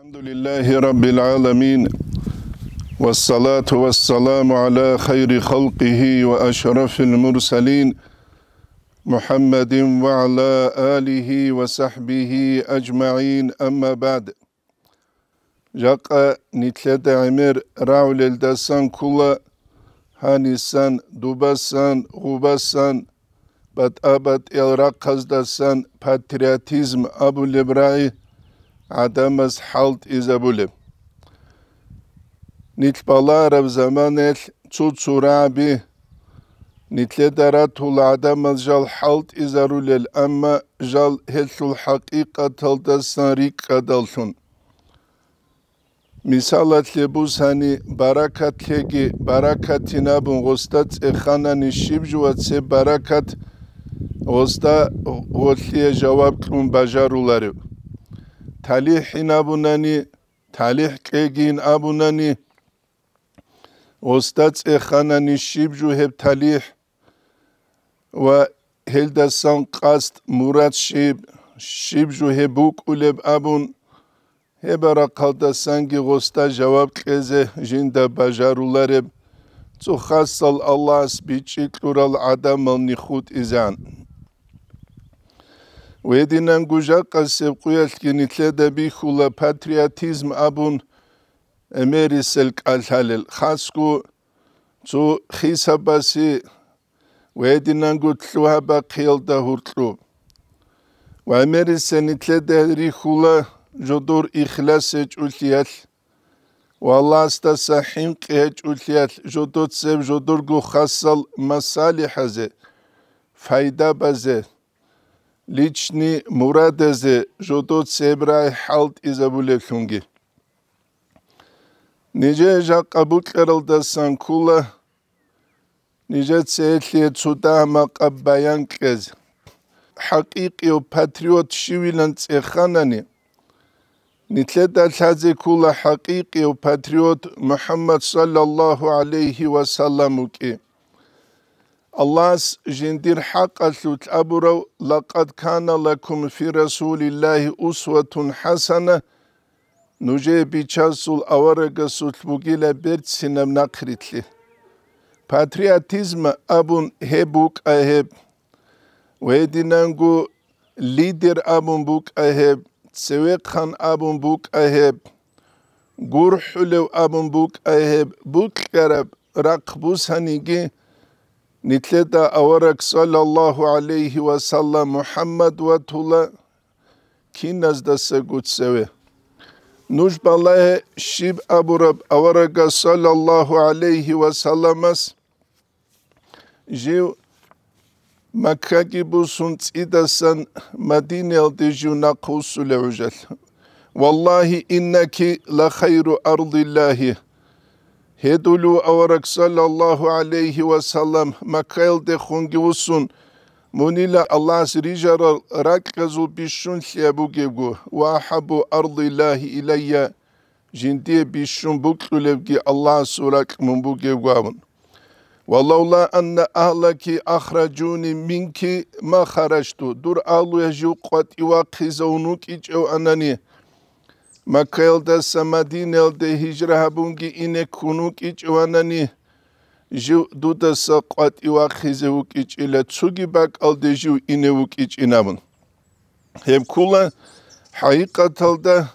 Elhamdülillahi Rabbil alemin. Ve salatu ve selamu ala hayri halkihi ve eşrafil mursalin. Muhammedin ve ala alihi ve sahbihi ecma'in emma ba'd. Jaqa nitlete emir raulel desan kula hanisan dubasan gubasan bat abat el Rakazdasan, patriotizm abu libra'i адамс халт изабуле нитбалар в заманел цуцураби нитле даратул адамс жал халт изарулел амма жал хелсул хакыкатал дасари кадалсун мисалатле бусани баракатлеги баракатина бунгоста цеханани шибжуатсе баракат ოსტა ოლიე ჯავაბ კუნ ბაჟარულარი თალიჰინ აბუნანი თალიჰ კეგინ აბუნანი ოსტაც ეხანანი შიბჯუ ჰებ თალიჰ ვა ჰელდასან ყასტ მურად შიბ შიბჯუ ჰებ უკულებ აბუნ ჰებარა ყალდასან გი ოსტა ჯავაბ ყეზე ჟინდა ბაჟარულარებ ცუ ხასალ ალლას ბიჭი ადამალ ნიხუტ იზან ვედინან გუჟაკასებ ყუელთკინი თლედები ხულა პატრიოტიზმ აბუნ ემერისელ კალჰალელ ხასკუ ძუ ხისაბასი ვედინან გუთლუაბა ყილდა ჰურტლუ ვა ემერისენი თლედერი ხულა ჯოდურ იხლასე ჭულიალ ვალასტა საჰიმ ყე ჭულიალ ჯოდოცებ ჯოდურ გუხასალ მასალი ჰაზე ფაიდა ბაზე лични мурадезе жото цебрай халт изабуле хунги ниже жакабут керлда санкула ниже цетле цута макабаян кез хакики о патриот шивилан цеханани нитле да лазе кула хакики о патриот мухаммад саллаллаху алейхи ва саллам уки Allah's jindir haqqa tlut aburaw laqad kana lakum fi rasulillahi uswatun hasana nuje bichasul avaraga sutlbugile bert sinem nakritli. Patriotizm abun hebuk aheb. Vedinangu lider abun buk aheb. Sevekhan abun buk aheb. Gurhulev abun buk aheb. Buk garab rakbus hanigi ನಿತ್ಯದ ಅವರ ಸಲ್ಲಲ್ಲಾಹು ve ವಸಲ್ಲ ಮುಹಮ್ಮದ್ ವತುಲ ಕಿನಸ್ದಸ ಗುತ್ಸವೆ Nuş balaye şib Abu Rab avaraga sallallahu aleyhi ve sellemas jiv Makka gibi sun tsidasan Medine aldı jiv nakusul ujel. Vallahi inneki la hayru ardillahi. Hedulu avarak sallallahu aleyhi ve sellem makail de hungi usun. Munila Allah sirijar rakkazu bishun şebu gebgu. Vahabu ardillahi ileyye. Jindiye bişun bu kulevgi Allah surak mumbu gebgu avun. Vallaula anne ahlaki ahracuni minki ma kharajtu, Dur alu yeju kuat ivak hizavunuk iç ev anani. makelda samadinelde hijra habungi ine kunuk ichwanani jiu duda saqat iwa khize ukichila tsugi bak alde jiu ine ukichinamun hem kula haqiqatalda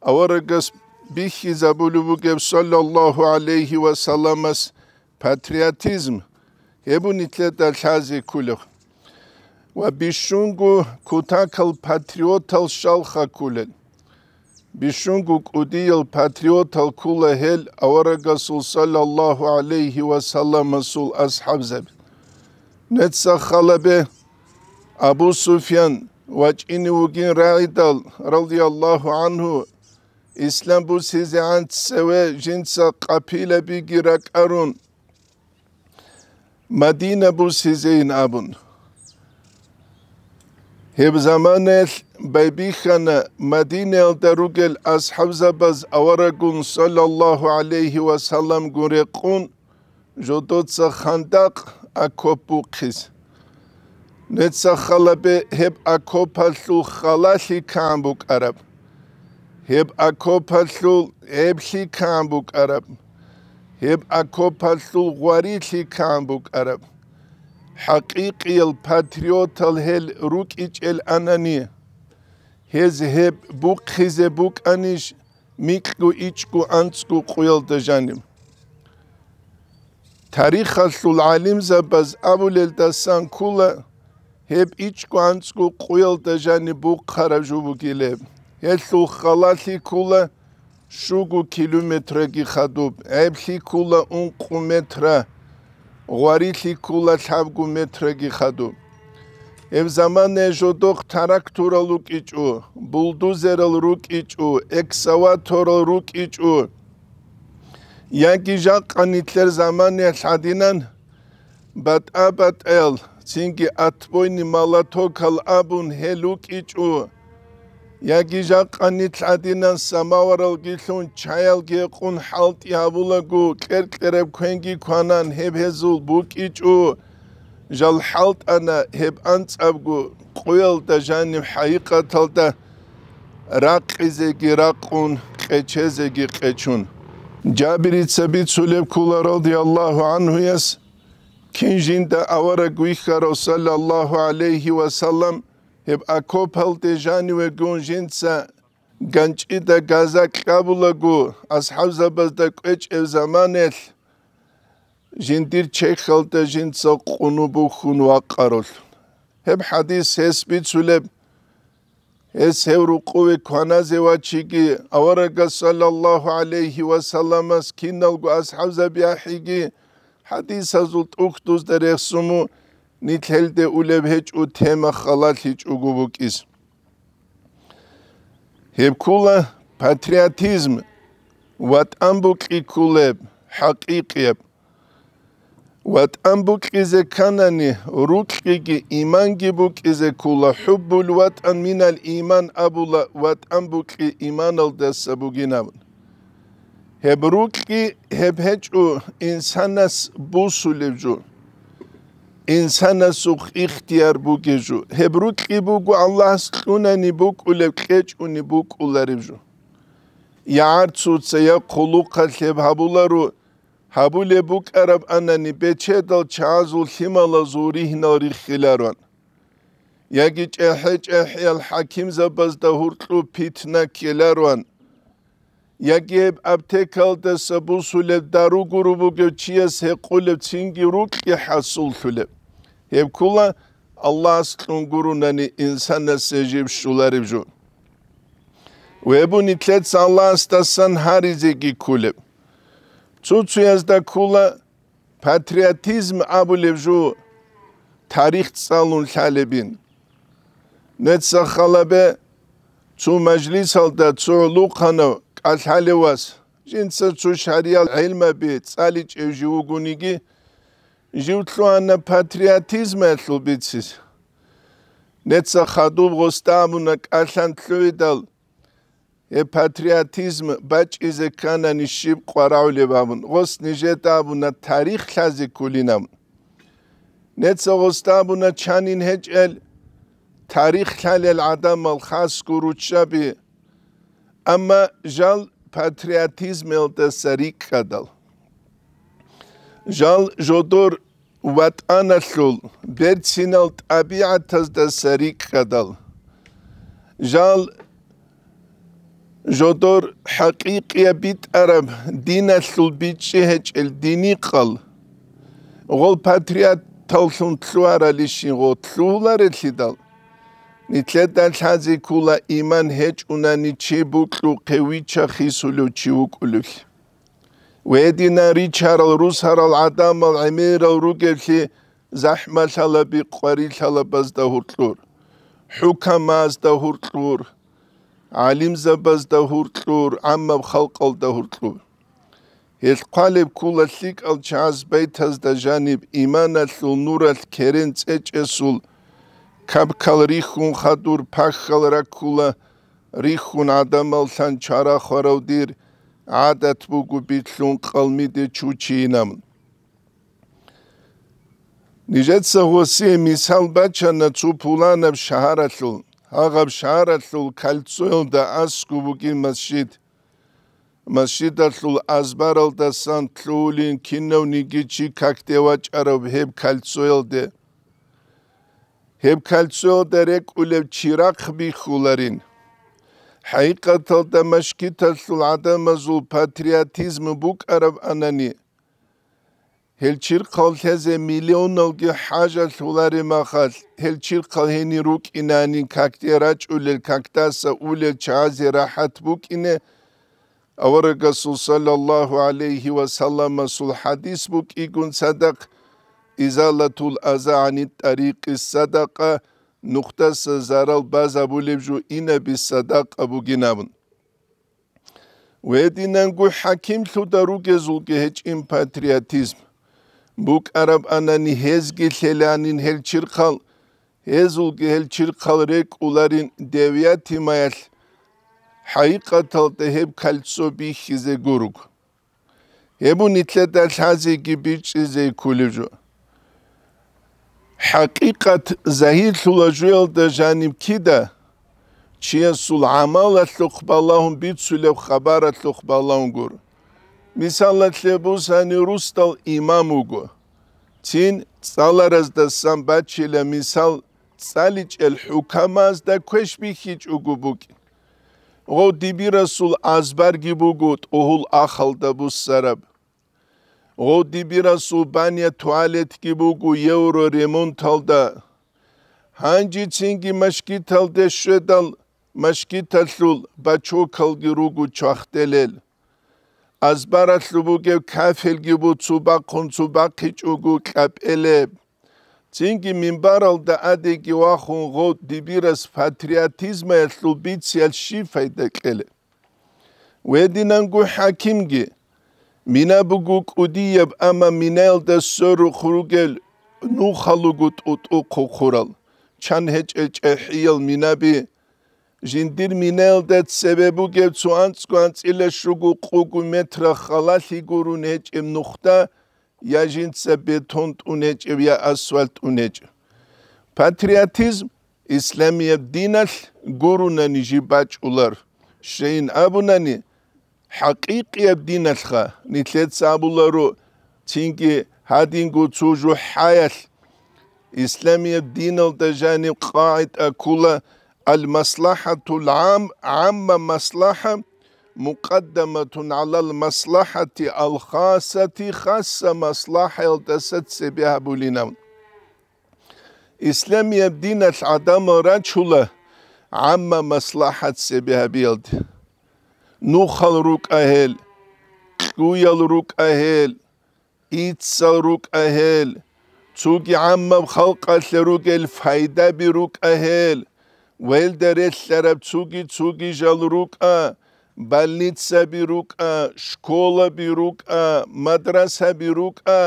avaragas bihi zabulubugev sallallahu aleyhi ve sallamas patriotizm hebun itleda lhazi kuluh ve bişungu kutakal patriotal şalha kulel Bishunguk udiyal patriotal kula hel avara gasul sallallahu aleyhi ve sallam masul ashab zeb. Netsa halabe Abu Sufyan vacini ugin raidal radiyallahu anhu İslam bu sizi ve jinsa kapile bi girak arun. Madine bu sizi in abun. Hep zaman بيبيخان مدينة دروغل أس حوزة بز أورقون صلى الله عليه وسلم قريقون جدود سخندق أكوبو قيز نتسا خلابة هب أكوبة سو خلاشي كامبوك عرب هب أكوبة سو إبشي كامبوك عرب هب أكوبة سو غواريشي كامبوك عرب حقيقي الباتريوت الهل روك إج الأنانيه ჰეზჰებ ბუქხიზე ბუკანიშ მიკგუ იჩგუ ანცგუ ყველდეჟანიმ თარიხალსულ ალიმზაბაზ აბულელდასან ქულა ჰებ იჩგუ ანცგუ ყველდეჟანი ბუქხარაჟუბუგილე ესუ ხალალი ქულა შუგუ კილომეტრე გიხადუბ ებლი ქულა უნყუ მეტრა ღვარილი ქულა თავგუ მეტრე გიხადუბ Ev zamane jodok taraktora luk içu, bulduzer ruk içu, eksavatoral ruk içu. Yanki jak anitler zamane hadinan bat abat el, çünkü ni malatokal abun heluk içu. Yanki jak anit hadinan samavaral gilun çayal gekun halt yavulagu, kerkerep kwengi kwanan hebezul buk içu. ჟალ ჰალტ ანა ჰებ ანცაბგუ ყველ და ჟანი ჰაიყათალ და რაყიზე გი რაყუნ ყეჩეზე გი ყეჩუნ ჯაბირიცები ცულებ ქულა რალდი ალლაჰუ ანჰუ ეს კინჟინ და ავარა გუიხა რასულალლაჰუ ალეიჰი ვასალამ ჰებ აკოფალ და ჟანი ვე გონჟინცა განჭი და გაზა ყაბულა გუ ასჰაბზაბაზ და ყეჭევ ზამანელ ჟინდირ ჩეხალტა ჟინცა ყუნუბუ ხუნუ აყაროლ ჰებ ჰადის ეს ბიცულე ეს ევრუ ყუვი ქანაზე ვაჩიგი ავარაგა სალალლაჰუ ალეიჰი ვასალამას ქინალგუ ასჰავზა ბიაჰიგი ჰადის აზულ ტუხდუს და რეხსუმუ ნითელდე ულებ ჰეჭუ თემა ხალალი ჭუგუბუკის ჰებ ქულა პატრიოტიზმ ვატანბუ ყიკულებ ჰაკიყიებ ვატ ამბუკიზე კანანი რუკიგი იმანგიბუკიზე კულა ჰუბულ ვატ ან მინალ იმან აბულა ვატ ამბუკი იმანალ დასა ბუგინავნ ჰებრუკი ჰებჰეჭუ ინსანას ბუსულებჯუ ინსანას უხიხტიარ ბუგეჯუ ჰებრუკი ბუგუ ალლაჰს ყუნანი ბუკულებ ყეჭუნი ბუკულერებჯუ იარცუ წე ყულუ ხალებ ჰაბულარუ Habule buk Arab anani beçe dal çazul himala zurih nari khilaran. Yagi çehiç ehyal eh, eh, hakim zabaz hurtlu pitna kilaran. Yagib hep abtekal da sabu sulev daru grubu göçiyas hekulev çingi ruk ki hasul sulev. Hep kula Allah aslın gurunani insana secib şularib ju. Ve bu nitlet Allah astasan harizegi kuleb. წუწუას და ქულა პატრიოტიზმ აბულევჟუ თარიხ წალუნ ხალებინ ნეცა ხალაბე წუ მაჯლისალ და წუ ლუყანა კალხალევას ჯინცა წუ შარიალ ელმაბი წალი ჭევჟი უგუნიგი ჟიუთლუანა პატრიოტიზმ ალუბიცის ნეცა ხადუბ გოსტამუნა კალხან თლუიდალ ე პატრიოტიზმ ბაჭიზე კანანი შიბ ყარავლებავნ ოს ნიჟეტაბუნა თარიხ ხაზი კულინამ ნეცოგოსტაბუნა ჩანინ ჰეჭელ თარიხ ხალელ ადამალ ხას კურუჩაბი ამა ჟალ პატრიოტიზმ ელდესარი კადალ ჟალ ჟოდორ ვატანალულ ბერცინალ ტაბიათას დასარი კადალ ჟალ ჟოდორ ჰაკიკიებით არამ დინასულ ბიჭი ჰეჭელ დინი ყალ ღოლ პატრია თოლსუნ თლუარალიში ღო თლულარე ლიდალ ნიცედან ჩაზი კულა იმან ჰეჭ უნანი ჩიბუ კლუ ქევიჩა ხისულო ჩიუკულუ ვედინა რიჩარლ რუსარალ ადამალ ამირალ რუგელში ზაჰმალ ჰალაბი ყვარი ჰალაბაზ და ჰურტლურ ჰუკამაზ და ჰურტლურ ალიმზაბაზ და ჰურტლურ ამავ ხალყალ და ჰურტლურ ეს ყალებ კულასიკ ალჩას ბეთას და ჟანიბ იმანალ ნურალ ქერენ წეჭესულ ქაბქალ რიხუნ ხადურ ფახალ რაკულა რიხუნ ადამალსან ჩარა ხოროვდირ ადათ ბუგუ ბიტლუნ ყალმი დე ჩუჩინამ ნიჟეთ სა ჰოსი მისალ ბაჩანა ცუფულანებ შაჰარალუნ აღავ შარალულ კალცულ და ასკუბუკი მასშიდ მასშიდალულ აზბარალ და სანთლულინ კინოვნიგიჩი კაქტევაჭარობ ჰებ კალცულდე ჰებ კალცულდე რეკულევ ჩირაყბი ხულარინ ჰაიკათალ და მაშკითალულ ადამაზულ პატრიოტიზმ ბუკარავ ანანი Helchir kalteze milyonal ki haja suları mahal. Helchir kalheni ruk inanin kaktiraç ulel kaktasa ulel çazi rahat buk ine. Avara Resul sallallahu aleyhi ve sellem sul hadis buk igun sadak. İzalatul aza anit tariqi sadaka. Nuktası zaral baza bulebju ine bis sadaka bu ginabın. Ve dinen gu hakim tudaru gezul geheç impatriatizm. მუკარაბ ანანი ჰეზგი თელანინ ჰელჩირხალ ეზულ გელჩირხალ რეკულარინ დევია თიმაელ ჰაიყათალ დეჰებ კალცობი ხიზე გურუგ ებუ ნიტლედა ლაზი გიბი ჩიზე კულიჟო ჰაკიკათ ზაჰილ სულაჟელ და ჟანიმ კიდა ჩიენ სულ ამალ ლუხბალაჰუმ ბიცულევ ხაბარა ლუხბალაჰუმ გურუგ მისალათლებუს ანი რუსტალ იმამუგუ წინ წალარას და სამბაჩილე მისალ წალიჭელ ჰუკამას და ქეშბი ხიჭუგუბუკი ღო დიბი რასულ აზბარგი ბუგუ ტოჰულ ახალ და ბუსარაბ ღო დიბი რასულ ბანია თვალეთკი ბუგუ ევრო რემონტალ და ჰანჯი წინგი მაშკითალ და შედალ მაშკითალ ბაჩო ქალგი რუგუ ჩახტელელ ასბარალუბუგე კაფელგიბუ ცუბა ხონცუბა ქიჭუგუ კაპელე წინგი მიმბარალ და ადეგი ვახუნღო დიბირას პატრიოტიზმა ლუბიციალ შიფაიდა კელე ვედინანგუ ჰაკიმგი მინაბუგუ კუდიებ ამა მინელ და სორუ ხრუგელ ნუ ხალუგუ ტუტუ ხოხურალ ჩანჰეჭეჭე ჰიელ მინაბი ჟინდირ მინელდე წებებუ გეცუან წყან წილე შუგუ ყუგუ მეტრა ხალალი გურუ ნეჭი ნუხტა იაჟინ წებეთონ ტუნეჭი ვია ასფალტ ტუნეჭი პატრიოტიზმ ისლამია დინალ გურუნანი ჟიბაჭულარ შეინ აბუნანი ჰაკიკია დინალ ხა ნიტლეთ საბულარო ჩინკი ჰადინგუ ჩუჟუ ჰაიალ ისლამია დინალ დაჟანი ყაიტა ქულა المصلحة العام عامة مصلحة مقدمة على المصلحة الخاصة خاصة مصلحة التسد سبيها بولينا إسلام يبدين العدم رجل عامة مصلحة سبيها بيلد نوخل روك أهل قويل روك أهل إيتسل روك أهل توقي عامة خلقة لروك الفايدة بروك أهل ველდერეთლარაბ ცუგი ცუგი ჟალ რუკა ბალნიცები რუკა სკოლები რუკა მადრასები რუკა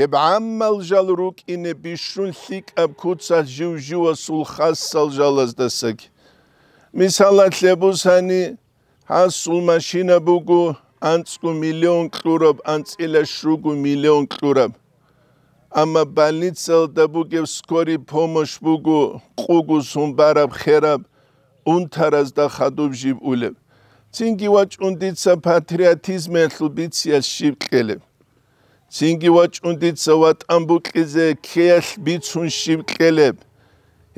ჰებ ამალ ჟალ რუკინე ბიშრულ ჰიკაბ ქუცა ჟუჟუა სულხას სალჟალას დასაკ მისალათ ლებუსანი ჰასულ მაშინა ბუგუ ანცკუ მილიონ კლურობ ანცილა შუგუ მილიონ კლურობ ამა ბალნიცელ დაბუგებს სკორი ფომოშ ბუგუ ყუგუს უმბარაბ ხერაბ უნთარას და ხადუბჟიბ ულებ ცინგი ვაჭუნდიცა პატრიოტიზმე ლუბიციას შიბყელე ცინგი ვაჭუნდიცა ვატამბუკიზე ქეშ ბიცუნ შიბყელე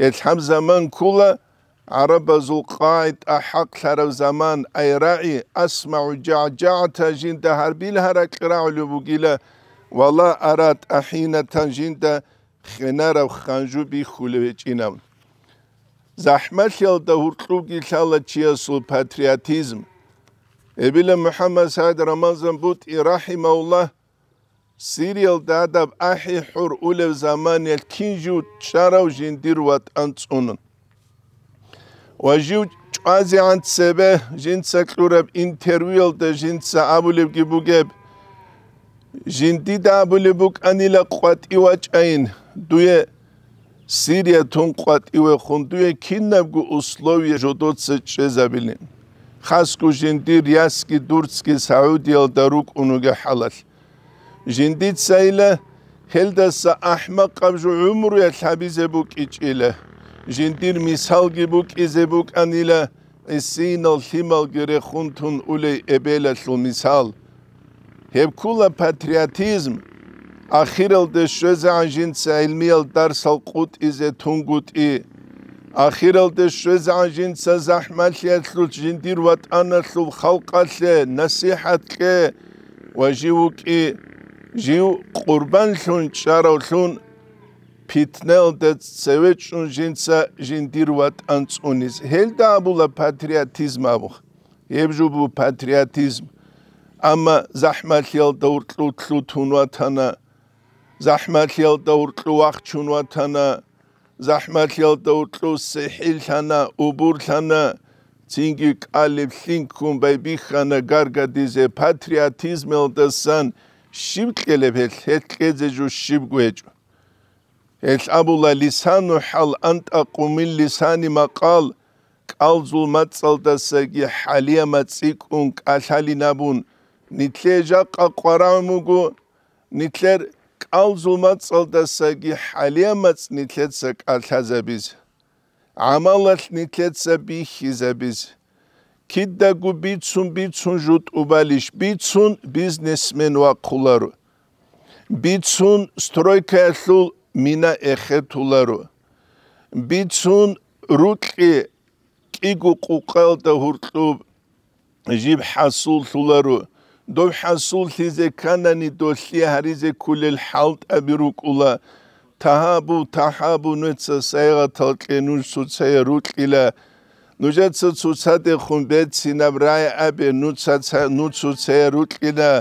ეს ამ ზამან კულა არაბაზულ ყაით აჰაკ ხარავ ზამან აი რაი ასმაუ ჯაჯაა ჯინდა ჰარბილ ჰარაკ რაულუ ბუგილა ვალა არათ აჰინა თანჟინდა ხენარავ ხანჟუბი ხულევეჭინავ ზაჰმალშელდა ურტლუგი ლალა ჩიასულ პატრიოტიზმ ებილე მუჰამმად საიდ რამაზან ბუტ ირაჰიმაულა სირიელ დადაბ აჰი ჰურ ულევ ზამანი ლკინჟუ ჩარავ ჟინდირვატ ანწუნუ ვაჟუ ჭაზი ანცებე ჟინცა კლურებ ინტერვიულ და ჟინცა აბულებ გიბუგებ ჟინდი დაბლებ კანილა ყვატივა ჭაინ დუე სირია თონ ყვატივე ხუნდუე ქინნაგუ უსლოვია ჟოდოც ჩეზაბილი ხასკუ ჟინდი რიასკი დურცკი საუდიელ და რუკ უნუგე ჰალალ ჟინდი წაილა ჰელდას აჰმა ყავჟუ უმრუე ლაბიზებუ კიჭილე ჟინდი მისალგებუ კიზებუ კანილა ისინო ჰიმალ გერე ხუნთუნ ულე ებელა ლუ მისალ ჰებკულა პატრიოტიზმ ახირელ დე შვეზე ანჟინცა ილმიელ დარსალ ყუტ იზე თუნგუტი ახირელ დე შვეზე ანჟინცა ზაჰმალიათლუ ჯინდირ ვატანალუ ხალყალე ნასიჰათკე ვაჟიუკი ჟიუ ყურბანლუნ ჩაროლუნ ფიტნელ დე ცევეჩუნ ჟინცა ჯინდირ ვატანწუნის ჰელდაბულა პატრიოტიზმავ ებჟუბუ პატრიოტიზმი ამ ზაჰმათიალ დაურტლუ თლუ თუნვათანა ზაჰმათიალ დაურტლუ აღჩუნვათანა ზაჰმათიალ დაურტლუ სიჰილთანა უბურთანა ცინგი ყალიბ ლინკუმ ბიხანა გარგადიზე პატრიოტიზმელ დასან შიმკელებ ეთკეძე ჯუ შიმგვეჯ ეს აბულა ლისანუ ჰალ ანტაკუმილ ლისანი მაყალ ალ ზულმა წალდასე კი ჰალია მაციკუნ კალალინაბუნ ნიტლეჟა ყაყვარამუგუ ნიტლერ ყალზულმა წალდასაგი ჰალიამაც ნიტლეცა ყალთაზაბიზ ამალას ნიტლეცა ბიხიზაბიზ კიდდა გუბიცუნ ბიცუნ ჟუტუბალიშ ბიცუნ ბიზნესმენ ვაყულარო ბიცუნ სტროიკაშუ მინა ეხეთულარო ბიცუნ რუტყი კიგუ ყუყელ და ჰურტუბ ჟიბ ჰასულ თულარო დოჰასულ ჰიზე კანანი დოლი ჰარიზე კულელ ჰალტ აბირუკულა თაბუ თაბუ ნუცა საერა თალკენუ სუცე რუკილა ნუჟაც სუცადე ხუნბე ცინაბრაი აბე ნუცა ნუცუცე რუკილა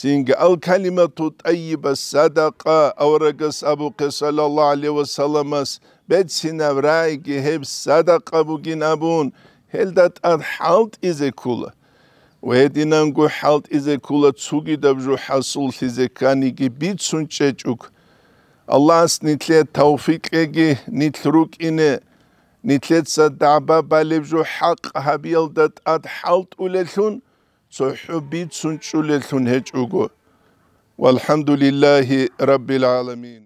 ზინგ ალ კალიმატუ ტაიბა სადაყა ავრაგას აბუ ქესალალალა ალე ვა სალამას ბედ ცინაბრაი გიჰებ სადაყა ბუგინაბუნ ჰელდატ ან ჰალტ იზე კულა ვედინანგუ ჰალტ იზე კულა ცუგი დაბჟუ ჰასულ ჰიზე კანიგი ბიცუნ ჭეჭუკ ალას ნიტლე თავფიკეგი ნიტრუკ ინე ნიტლეცა დაბა ბალებჟუ ჰაყ ჰაბიელ დატ ად ჰალტ ულელუნ ცუჰუ ბიცუნ ჭულელუნ ჰეჭუგუ ვალჰამდულილაჰი რაბილ ალამინ